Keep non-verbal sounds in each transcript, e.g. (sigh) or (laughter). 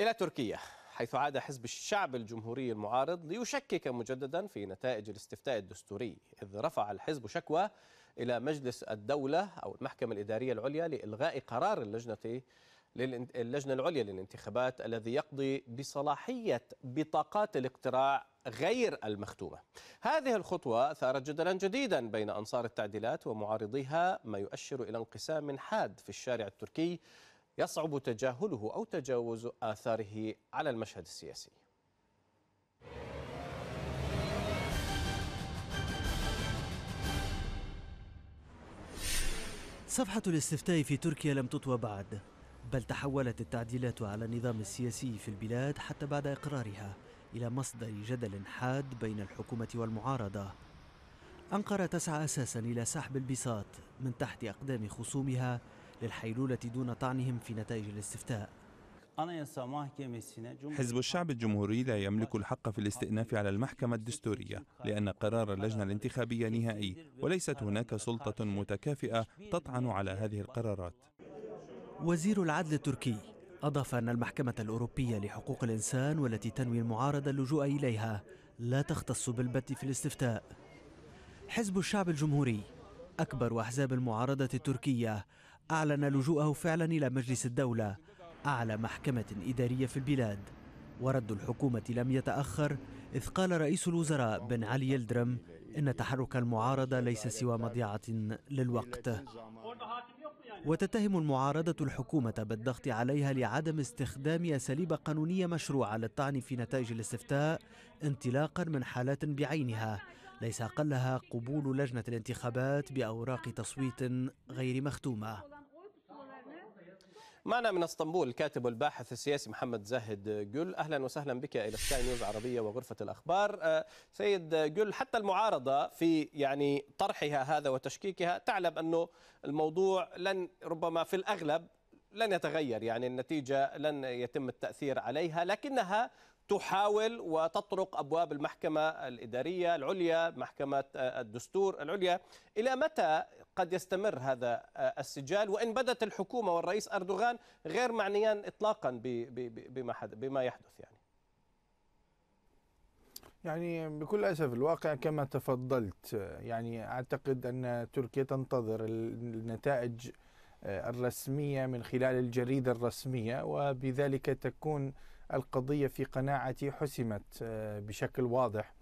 إلى تركيا حيث عاد حزب الشعب الجمهوري المعارض ليشكك مجددا في نتائج الاستفتاء الدستوري إذ رفع الحزب شكوى إلى مجلس الدولة أو المحكمة الإدارية العليا لإلغاء قرار اللجنة اللجنة العليا للانتخابات الذي يقضي بصلاحية بطاقات الاقتراع غير المختومة هذه الخطوة أثارت جدلا جديدا بين أنصار التعديلات ومعارضيها ما يؤشر إلى انقسام حاد في الشارع التركي يصعب تجاهله أو تجاوز آثاره على المشهد السياسي صفحة الاستفتاء في تركيا لم تطوى بعد بل تحولت التعديلات على النظام السياسي في البلاد حتى بعد إقرارها إلى مصدر جدل حاد بين الحكومة والمعارضة أنقرة تسعى أساسا إلى سحب البساط من تحت أقدام خصومها للحيلولة دون طعنهم في نتائج الاستفتاء حزب الشعب الجمهوري لا يملك الحق في الاستئناف على المحكمة الدستورية لأن قرار اللجنة الانتخابية نهائي وليست هناك سلطة متكافئة تطعن على هذه القرارات وزير العدل التركي أضاف أن المحكمة الأوروبية لحقوق الإنسان والتي تنوي المعارضة اللجوء إليها لا تختص بالبت في الاستفتاء حزب الشعب الجمهوري أكبر أحزاب المعارضة التركية أعلن لجوءه فعلا إلى مجلس الدولة أعلى محكمة إدارية في البلاد ورد الحكومة لم يتأخر إذ قال رئيس الوزراء بن علي يلدرم إن تحرك المعارضة ليس سوى مضيعة للوقت وتتهم المعارضة الحكومة بالضغط عليها لعدم استخدام أساليب قانونية مشروعة للطعن في نتائج الاستفتاء انطلاقا من حالات بعينها ليس أقلها قبول لجنة الانتخابات بأوراق تصويت غير مختومة معنا من اسطنبول الكاتب والباحث السياسي محمد زاهد جل اهلا وسهلا بك الى سكاي نيوز عربيه وغرفه الاخبار آه، سيد جل حتى المعارضه في يعني طرحها هذا وتشكيكها تعلم انه الموضوع لن ربما في الاغلب لن يتغير يعني النتيجه لن يتم التاثير عليها لكنها تحاول وتطرق أبواب المحكمة الإدارية العليا محكمة آه، الدستور العليا إلى متى قد يستمر هذا آه، السجال وإن بدت الحكومة والرئيس أردوغان غير معنيان إطلاقا بما يحدث يعني يعني بكل اسف الواقع كما تفضلت يعني اعتقد ان تركيا تنتظر النتائج آه، الرسميه من خلال الجريده الرسميه وبذلك تكون القضية في قناعتي حسمت آه، بشكل واضح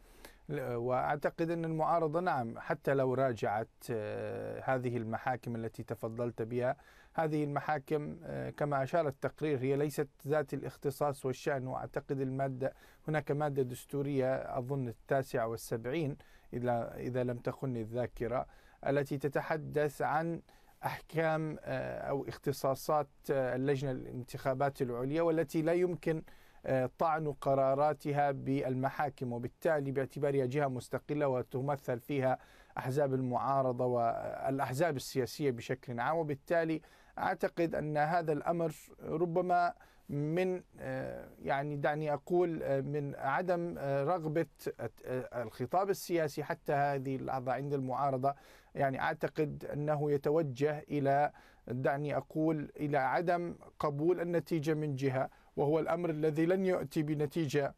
واعتقد ان المعارضه نعم حتى لو راجعت آه، هذه المحاكم التي تفضلت بها هذه المحاكم آه، كما اشار التقرير هي ليست ذات الاختصاص والشان واعتقد الماده هناك ماده دستوريه اظن التاسعه والسبعين اذا اذا لم تخن الذاكره التي تتحدث عن احكام آه، او اختصاصات آه، اللجنه الانتخابات العليا والتي لا يمكن آه، طعن قراراتها بالمحاكم وبالتالي باعتبارها جهه مستقله وتمثل فيها احزاب المعارضه والاحزاب السياسيه بشكل عام وبالتالي اعتقد ان هذا الامر ربما من يعني دعني اقول من عدم رغبه الخطاب السياسي حتى هذه اللحظه عند المعارضه يعني اعتقد انه يتوجه الى دعني اقول الى عدم قبول النتيجه من جهه وهو الامر الذي لن يؤتي بنتيجه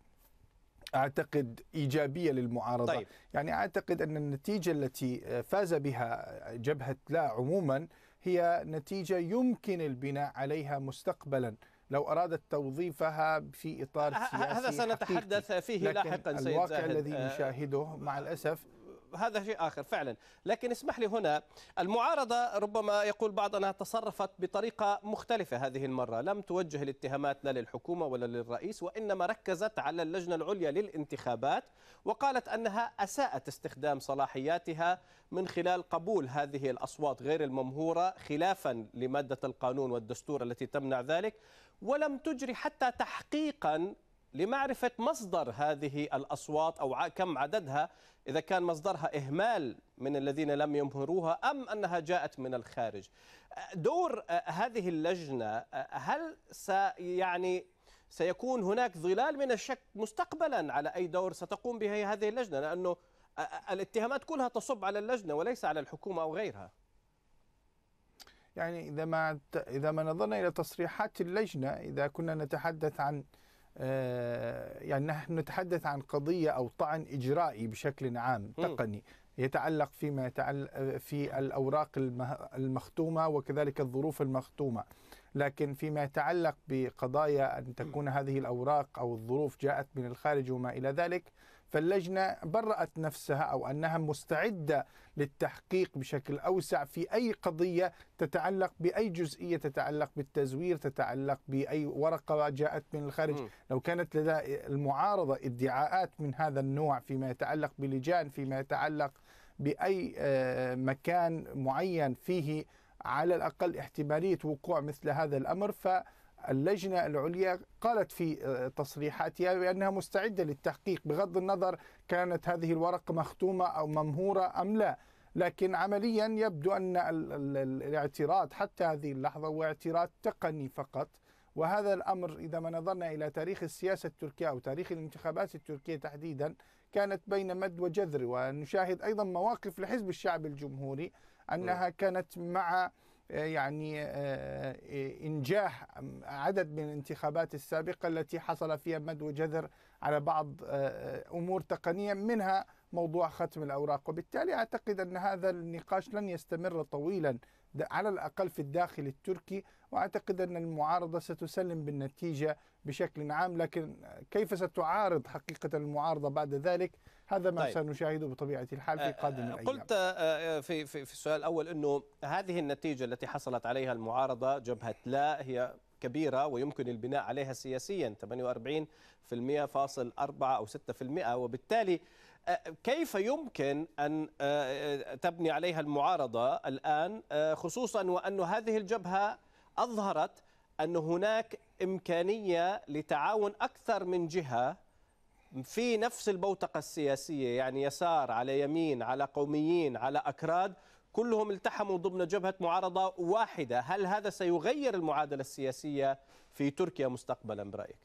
اعتقد ايجابيه للمعارضه طيب. يعني اعتقد ان النتيجه التي آه، فاز بها آه، جبهه لا عموما هي نتيجه يمكن البناء عليها مستقبلا لو أرادت توظيفها في إطار سياسي هذا سنتحدث فيه لاحقا سيد الواقع الذي آه، نشاهده مع الأسف هذا شيء آخر فعلا لكن اسمح لي هنا المعارضة ربما يقول بعض أنها تصرفت بطريقة مختلفة هذه المرة لم توجه الاتهامات لا للحكومة ولا للرئيس وإنما ركزت على اللجنة العليا للانتخابات وقالت أنها أساءت استخدام صلاحياتها من خلال قبول هذه الأصوات غير الممهورة خلافا لمادة القانون والدستور التي تمنع ذلك ولم تجري حتى تحقيقا لمعرفة مصدر هذه الأصوات أو كم عددها إذا كان مصدرها إهمال من الذين لم يمهروها أم أنها جاءت من الخارج دور آه، هذه اللجنة آه، هل سيعني سيكون هناك ظلال من الشك مستقبلا على أي دور ستقوم به هذه اللجنة لأنه آه، الاتهامات كلها تصب على اللجنة وليس على الحكومة أو غيرها يعني إذا ما إذا ما نظرنا إلى تصريحات اللجنة إذا كنا نتحدث عن آه، يعني نحن نتحدث عن قضية أو طعن إجرائي بشكل عام تقني يتعلق فيما يتعلق في الأوراق المختومة وكذلك الظروف المختومة لكن فيما يتعلق بقضايا أن تكون هذه الأوراق أو الظروف جاءت من الخارج وما إلى ذلك فاللجنة برأت نفسها أو أنها مستعدة للتحقيق بشكل أوسع في أي قضية تتعلق بأي جزئية تتعلق بالتزوير تتعلق بأي ورقة جاءت من الخارج م. لو كانت لدى المعارضة ادعاءات من هذا النوع فيما يتعلق بلجان فيما يتعلق بأي آه، مكان معين فيه على الأقل احتمالية وقوع مثل هذا الأمر ف اللجنة العليا قالت في آه، تصريحاتها بأنها مستعدة للتحقيق بغض النظر كانت هذه الورقة مختومة أو ممهورة أم لا لكن عمليا يبدو أن الاعتراض حتى هذه اللحظة هو اعتراض تقني فقط وهذا الأمر إذا ما نظرنا إلى تاريخ السياسة التركية أو تاريخ الانتخابات التركية تحديدا كانت بين مد وجذر ونشاهد أيضا مواقف لحزب الشعب الجمهوري أنها كانت مع آه، يعني آه، آه، إنجاح عدد من الانتخابات السابقة التي حصل فيها مد وجذر على بعض أمور تقنية منها موضوع ختم الأوراق وبالتالي أعتقد أن هذا النقاش لن يستمر طويلا على الأقل في الداخل التركي وأعتقد أن المعارضة ستسلم بالنتيجة بشكل عام لكن كيف ستعارض حقيقة المعارضة بعد ذلك هذا ما طيب. سنشاهده بطبيعة الحال في آه، قادم آه، الأيام قلت آه، في, في, في السؤال الأول أنه هذه النتيجة التي حصلت عليها المعارضة جبهة لا هي كبيرة ويمكن البناء عليها سياسيا 48% فاصل 4 أو 6% وبالتالي كيف يمكن أن تبني عليها المعارضة الآن خصوصا وأن هذه الجبهة أظهرت أن هناك إمكانية لتعاون أكثر من جهة في نفس البوتقة السياسية يعني يسار على يمين على قوميين على أكراد كلهم التحموا ضمن جبهة معارضة واحدة هل هذا سيغير المعادلة السياسية في تركيا مستقبلا برأيك؟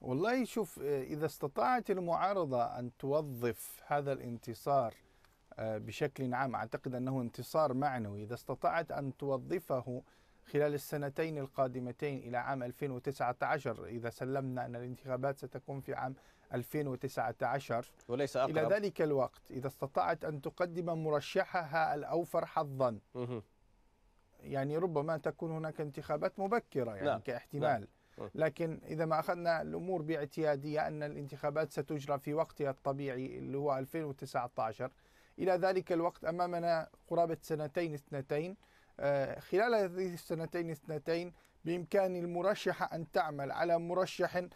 والله شوف إذا استطاعت المعارضة أن توظف هذا الانتصار آه، بشكل عام أعتقد أنه انتصار معنوي إذا استطاعت أن توظفه خلال السنتين القادمتين إلى عام 2019 إذا سلمنا أن الانتخابات ستكون في عام 2019 وليس أقرب. إلى ذلك الوقت إذا استطاعت أن تقدم مرشحها الأوفر حظا يعني ربما تكون هناك انتخابات مبكرة يعني لا. نعم، كاحتمال لا. نعم. لكن إذا ما أخذنا الأمور باعتيادية أن الانتخابات ستجرى في وقتها الطبيعي اللي هو 2019 إلى ذلك الوقت أمامنا قرابة سنتين اثنتين آه، خلال هذه السنتين اثنتين بإمكان المرشحة أن تعمل على مرشح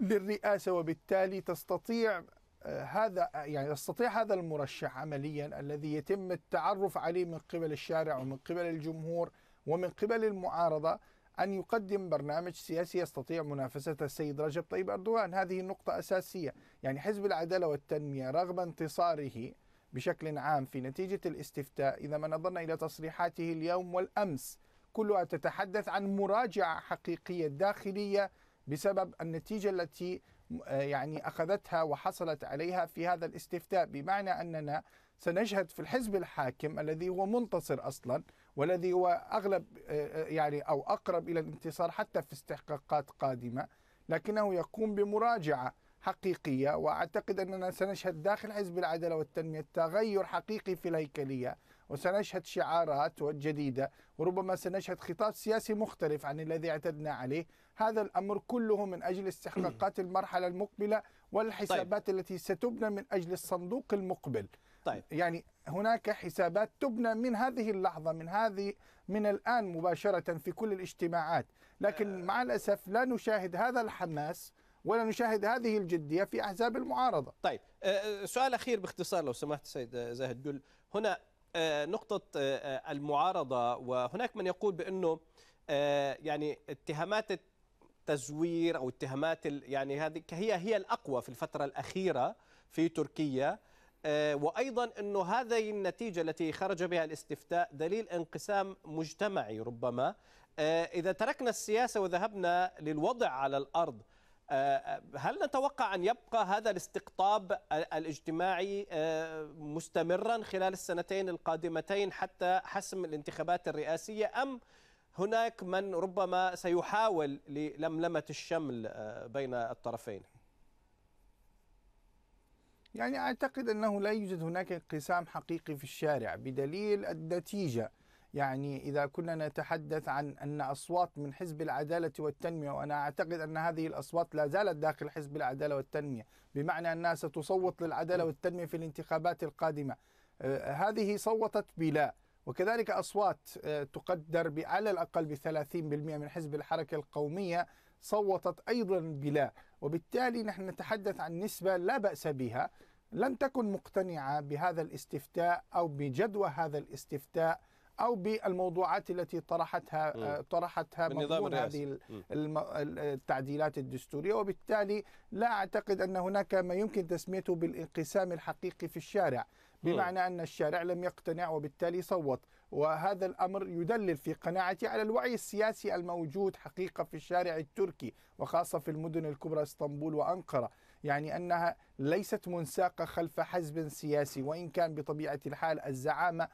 للرئاسة وبالتالي تستطيع آه، هذا يعني يستطيع هذا المرشح عمليا الذي يتم التعرف عليه من قبل الشارع ومن قبل الجمهور ومن قبل المعارضة أن يقدم برنامج سياسي يستطيع منافسة السيد رجب طيب أردوغان هذه نقطة أساسية يعني حزب العدالة والتنمية رغم انتصاره بشكل عام في نتيجة الاستفتاء إذا ما نظرنا إلى تصريحاته اليوم والأمس كلها تتحدث عن مراجعة حقيقية داخلية بسبب النتيجة التي آه، يعني أخذتها وحصلت عليها في هذا الاستفتاء بمعنى أننا سنشهد في الحزب الحاكم الذي هو منتصر أصلا والذي هو أغلب آه، آه، يعني أو أقرب إلى الانتصار حتى في استحقاقات قادمة لكنه يقوم بمراجعة حقيقية وأعتقد أننا سنشهد داخل حزب العدالة والتنمية تغير حقيقي في الهيكلية وسنشهد شعارات جديدة وربما سنشهد خطاب سياسي مختلف عن الذي اعتدنا عليه هذا الأمر كله من أجل استحقاقات (clears throat) المرحلة المقبلة والحسابات طيب. التي ستبنى من أجل الصندوق المقبل طيب. يعني هناك حسابات تبنى من هذه اللحظة من هذه من الآن مباشرة في كل الاجتماعات لكن آه. مع الأسف لا نشاهد هذا الحماس ولا نشاهد هذه الجدية في أحزاب المعارضة طيب آه، آه، سؤال أخير باختصار لو سمحت سيد آه، زاهد جل هنا نقطة المعارضة وهناك من يقول بأنه يعني اتهامات التزوير أو اتهامات يعني هذه هي هي الأقوى في الفترة الأخيرة في تركيا وأيضا أنه هذه النتيجة التي خرج بها الاستفتاء دليل انقسام مجتمعي ربما إذا تركنا السياسة وذهبنا للوضع على الأرض هل نتوقع أن يبقى هذا الاستقطاب الاجتماعي آه، مستمرا خلال السنتين القادمتين حتى حسم الانتخابات الرئاسية أم هناك من ربما سيحاول للملمة الشمل آه، بين الطرفين يعني أعتقد أنه لا يوجد هناك انقسام حقيقي في الشارع بدليل النتيجة يعني إذا كنا نتحدث عن أن أصوات من حزب العدالة والتنمية وأنا أعتقد أن هذه الأصوات لا زالت داخل حزب العدالة والتنمية بمعنى أنها ستصوت للعدالة والتنمية في الانتخابات القادمة أه، هذه صوتت بلا وكذلك أصوات أه، تقدر على الأقل ب 30% من حزب الحركة القومية صوتت أيضا بلا وبالتالي نحن نتحدث عن نسبة لا بأس بها لم تكن مقتنعة بهذا الاستفتاء أو بجدوى هذا الاستفتاء او بالموضوعات التي طرحتها م. آه، طرحتها مضمون هذه التعديلات الدستوريه وبالتالي لا اعتقد ان هناك ما يمكن تسميته بالانقسام الحقيقي في الشارع بمعنى ان الشارع لم يقتنع وبالتالي صوت وهذا الامر يدلل في قناعتي على الوعي السياسي الموجود حقيقه في الشارع التركي وخاصه في المدن الكبرى اسطنبول وانقره يعني انها ليست منساقه خلف حزب سياسي وان كان بطبيعه الحال الزعامه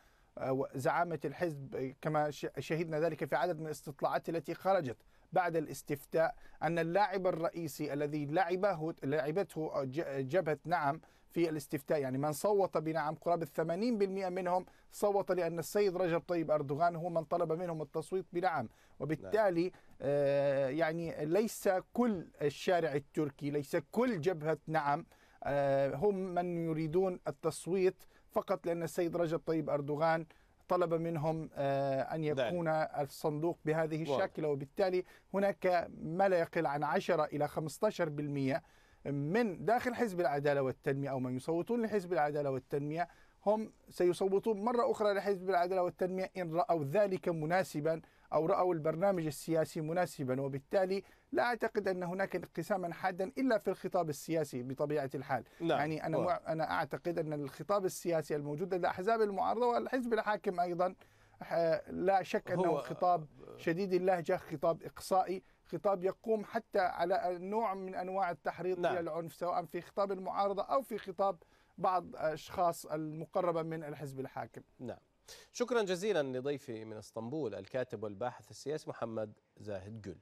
زعامة الحزب كما شهدنا ذلك في عدد من الاستطلاعات التي خرجت بعد الاستفتاء أن اللاعب الرئيسي الذي لعبه لعبته جبهة نعم في الاستفتاء يعني من صوت بنعم قرابة 80% منهم صوت لأن السيد رجب طيب أردوغان هو من طلب منهم التصويت بنعم وبالتالي نعم. آه، يعني ليس كل الشارع التركي ليس كل جبهة نعم آه، هم من يريدون التصويت فقط لأن السيد رجب طيب أردوغان طلب منهم آه، أن يكون الصندوق بهذه الشاكلة وبالتالي هناك ما لا يقل عن 10 إلى 15% من داخل حزب العدالة والتنمية أو من يصوتون لحزب العدالة والتنمية هم سيصوتون مرة أخرى لحزب العدالة والتنمية إن رأوا ذلك مناسبا أو رأوا البرنامج السياسي مناسبا وبالتالي لا أعتقد أن هناك انقساما حادا إلا في الخطاب السياسي بطبيعة الحال نعم. يعني أنا, مع... أنا أعتقد أن الخطاب السياسي الموجود لدى أحزاب المعارضة والحزب الحاكم أيضا لا شك أنه خطاب شديد اللهجة خطاب إقصائي خطاب يقوم حتى على نوع من أنواع التحريض نعم. إلى العنف سواء في خطاب المعارضة أو في خطاب بعض أشخاص المقربة من الحزب الحاكم نعم شكرا جزيلا لضيفي من اسطنبول الكاتب والباحث السياسي محمد زاهد جل